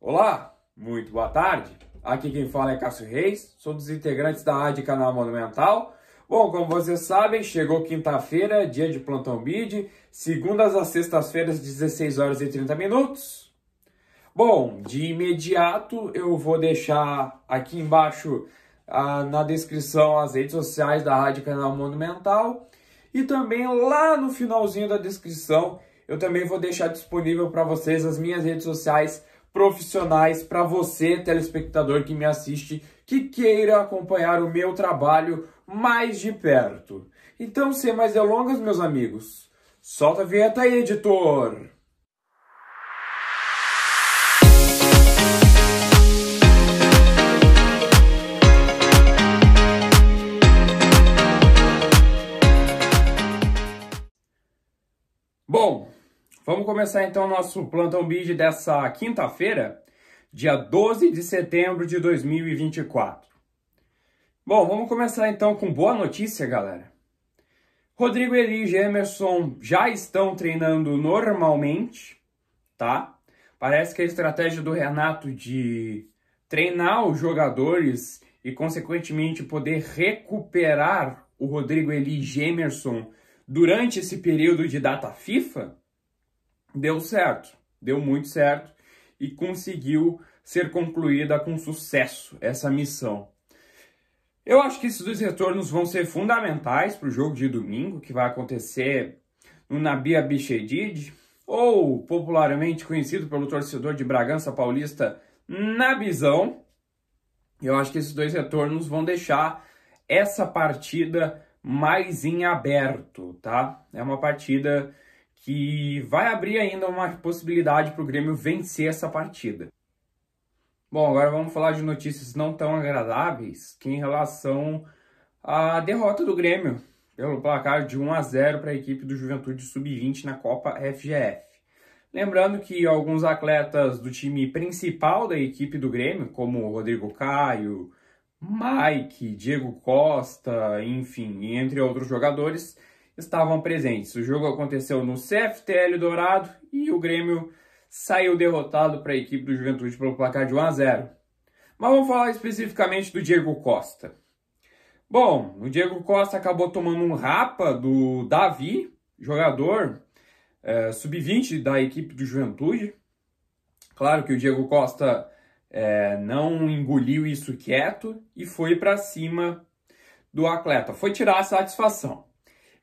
Olá, muito boa tarde. Aqui quem fala é Cássio Reis, sou dos integrantes da AD Canal Monumental. Bom, como vocês sabem, chegou quinta-feira, dia de plantão BID, segundas a sextas-feiras, 16 horas e 30 minutos. Bom, de imediato eu vou deixar aqui embaixo ah, na descrição as redes sociais da Rádio Canal Monumental e também lá no finalzinho da descrição eu também vou deixar disponível para vocês as minhas redes sociais profissionais para você, telespectador que me assiste, que queira acompanhar o meu trabalho mais de perto. Então, sem mais delongas, meus amigos, solta a vinheta aí, editor! começar então o nosso plantão bid dessa quinta-feira, dia 12 de setembro de 2024. Bom, vamos começar então com boa notícia, galera. Rodrigo Eli e Emerson já estão treinando normalmente, tá? Parece que a estratégia do Renato de treinar os jogadores e, consequentemente, poder recuperar o Rodrigo Eli Gemerson durante esse período de data FIFA deu certo, deu muito certo e conseguiu ser concluída com sucesso essa missão. Eu acho que esses dois retornos vão ser fundamentais para o jogo de domingo, que vai acontecer no Nabi Abichedid, ou popularmente conhecido pelo torcedor de Bragança Paulista, Nabizão. Eu acho que esses dois retornos vão deixar essa partida mais em aberto, tá? É uma partida que vai abrir ainda uma possibilidade para o Grêmio vencer essa partida. Bom, agora vamos falar de notícias não tão agradáveis que em relação à derrota do Grêmio pelo placar de 1 a 0 para a equipe do Juventude Sub-20 na Copa FGF. Lembrando que alguns atletas do time principal da equipe do Grêmio, como Rodrigo Caio, Mike, Diego Costa, enfim, entre outros jogadores, estavam presentes. O jogo aconteceu no CFTL Dourado e o Grêmio saiu derrotado para a equipe do Juventude pelo placar de 1 a 0. Mas vamos falar especificamente do Diego Costa. Bom, o Diego Costa acabou tomando um rapa do Davi, jogador é, sub-20 da equipe do Juventude. Claro que o Diego Costa é, não engoliu isso quieto e foi para cima do atleta. Foi tirar a satisfação.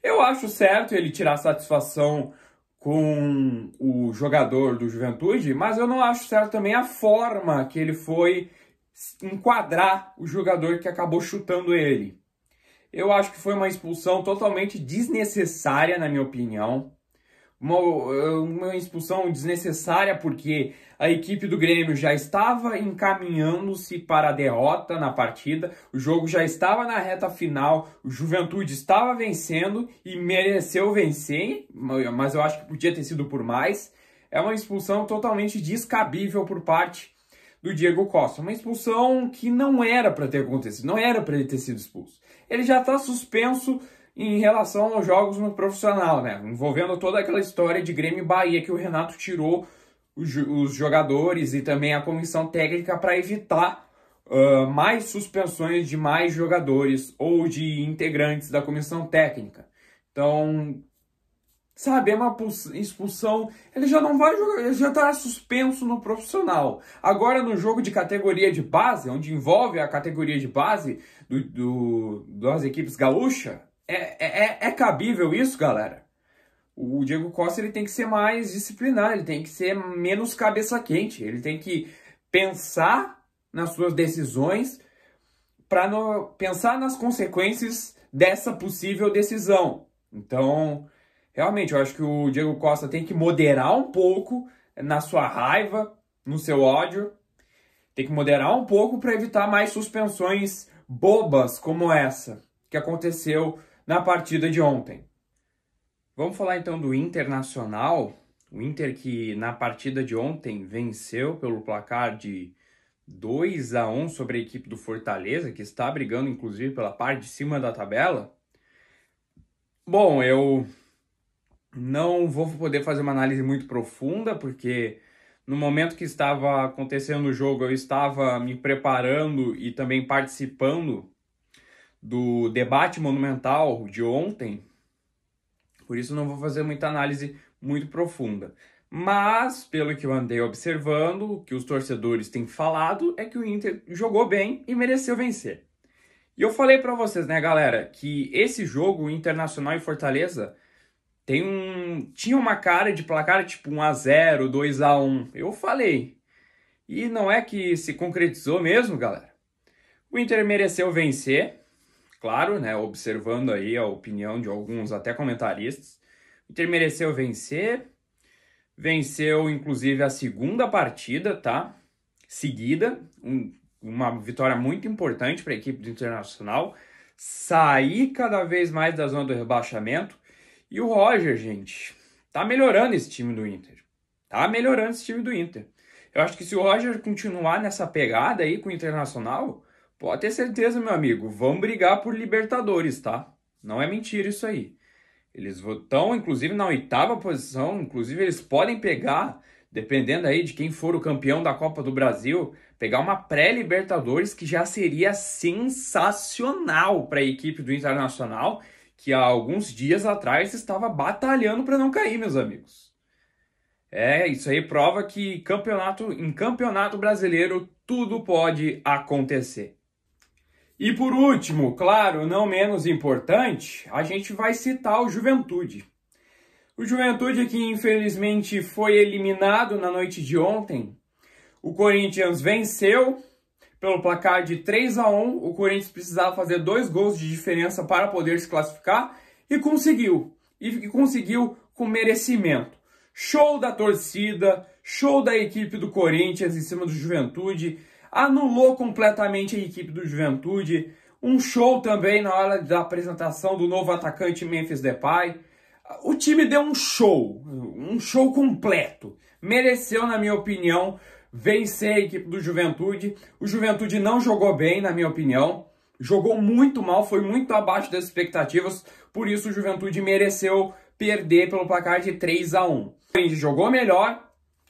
Eu acho certo ele tirar satisfação com o jogador do Juventude, mas eu não acho certo também a forma que ele foi enquadrar o jogador que acabou chutando ele. Eu acho que foi uma expulsão totalmente desnecessária, na minha opinião uma, uma expulsão desnecessária, porque a equipe do Grêmio já estava encaminhando-se para a derrota na partida, o jogo já estava na reta final, o Juventude estava vencendo e mereceu vencer, mas eu acho que podia ter sido por mais. É uma expulsão totalmente descabível por parte do Diego Costa. Uma expulsão que não era para ter acontecido, não era para ele ter sido expulso. Ele já está suspenso em relação aos jogos no profissional, né? Envolvendo toda aquela história de Grêmio e Bahia que o Renato tirou os jogadores e também a comissão técnica para evitar uh, mais suspensões de mais jogadores ou de integrantes da comissão técnica. Então, sabe, é uma expulsão. Ele já não vai jogar, ele já está suspenso no profissional. Agora, no jogo de categoria de base, onde envolve a categoria de base do, do das equipes gaúchas é, é, é, é cabível isso, galera? O Diego Costa ele tem que ser mais disciplinar, ele tem que ser menos cabeça quente, ele tem que pensar nas suas decisões para pensar nas consequências dessa possível decisão. Então, realmente, eu acho que o Diego Costa tem que moderar um pouco na sua raiva, no seu ódio, tem que moderar um pouco para evitar mais suspensões bobas como essa que aconteceu na partida de ontem. Vamos falar então do Internacional, o Inter que na partida de ontem venceu pelo placar de 2 a 1 sobre a equipe do Fortaleza, que está brigando inclusive pela parte de cima da tabela. Bom, eu não vou poder fazer uma análise muito profunda, porque no momento que estava acontecendo o jogo, eu estava me preparando e também participando do debate monumental de ontem, por isso não vou fazer muita análise muito profunda. Mas, pelo que eu andei observando, o que os torcedores têm falado é que o Inter jogou bem e mereceu vencer. E eu falei para vocês, né, galera, que esse jogo Internacional e Fortaleza tem um tinha uma cara de placar tipo 1 a 0, 2 a 1. Eu falei. E não é que se concretizou mesmo, galera. O Inter mereceu vencer, Claro, né, observando aí a opinião de alguns até comentaristas, o Inter mereceu vencer, venceu inclusive a segunda partida, tá? Seguida, um, uma vitória muito importante para a equipe do Internacional, sair cada vez mais da zona do rebaixamento. E o Roger, gente, tá melhorando esse time do Inter. Tá melhorando esse time do Inter. Eu acho que se o Roger continuar nessa pegada aí com o Internacional, Pode ter certeza, meu amigo, vão brigar por Libertadores, tá? Não é mentira isso aí. Eles estão, inclusive, na oitava posição, inclusive eles podem pegar, dependendo aí de quem for o campeão da Copa do Brasil, pegar uma pré-Libertadores que já seria sensacional para a equipe do Internacional, que há alguns dias atrás estava batalhando para não cair, meus amigos. É, isso aí prova que campeonato em campeonato brasileiro tudo pode acontecer. E por último, claro, não menos importante, a gente vai citar o Juventude. O Juventude que infelizmente foi eliminado na noite de ontem. O Corinthians venceu pelo placar de 3 a 1. O Corinthians precisava fazer dois gols de diferença para poder se classificar e conseguiu. E conseguiu com merecimento. Show da torcida, show da equipe do Corinthians em cima do Juventude anulou completamente a equipe do Juventude. Um show também na hora da apresentação do novo atacante Memphis Depay. O time deu um show, um show completo. Mereceu, na minha opinião, vencer a equipe do Juventude. O Juventude não jogou bem, na minha opinião. Jogou muito mal, foi muito abaixo das expectativas. Por isso, o Juventude mereceu perder pelo placar de 3 a 1 O Corinthians jogou melhor,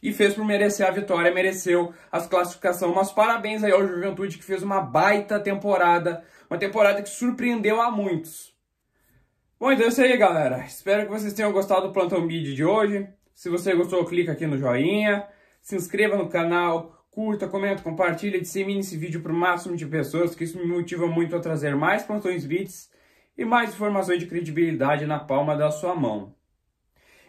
e fez por merecer a vitória, mereceu as classificações Mas parabéns aí ao Juventude que fez uma baita temporada, uma temporada que surpreendeu a muitos. Bom, então é isso aí, galera. Espero que vocês tenham gostado do Plantão Bid de hoje. Se você gostou, clica aqui no joinha, se inscreva no canal, curta, comenta, compartilha, dissemine esse vídeo para o máximo de pessoas, que isso me motiva muito a trazer mais plantões bits e mais informações de credibilidade na palma da sua mão.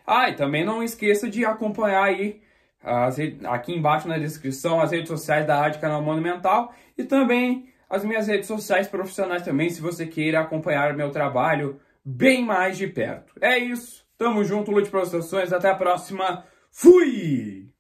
Ah, e também não esqueça de acompanhar aí as, aqui embaixo na descrição as redes sociais da Rádio Canal Monumental e também as minhas redes sociais profissionais também, se você queira acompanhar meu trabalho bem mais de perto. É isso, tamo junto, Lute Produções, até a próxima, fui!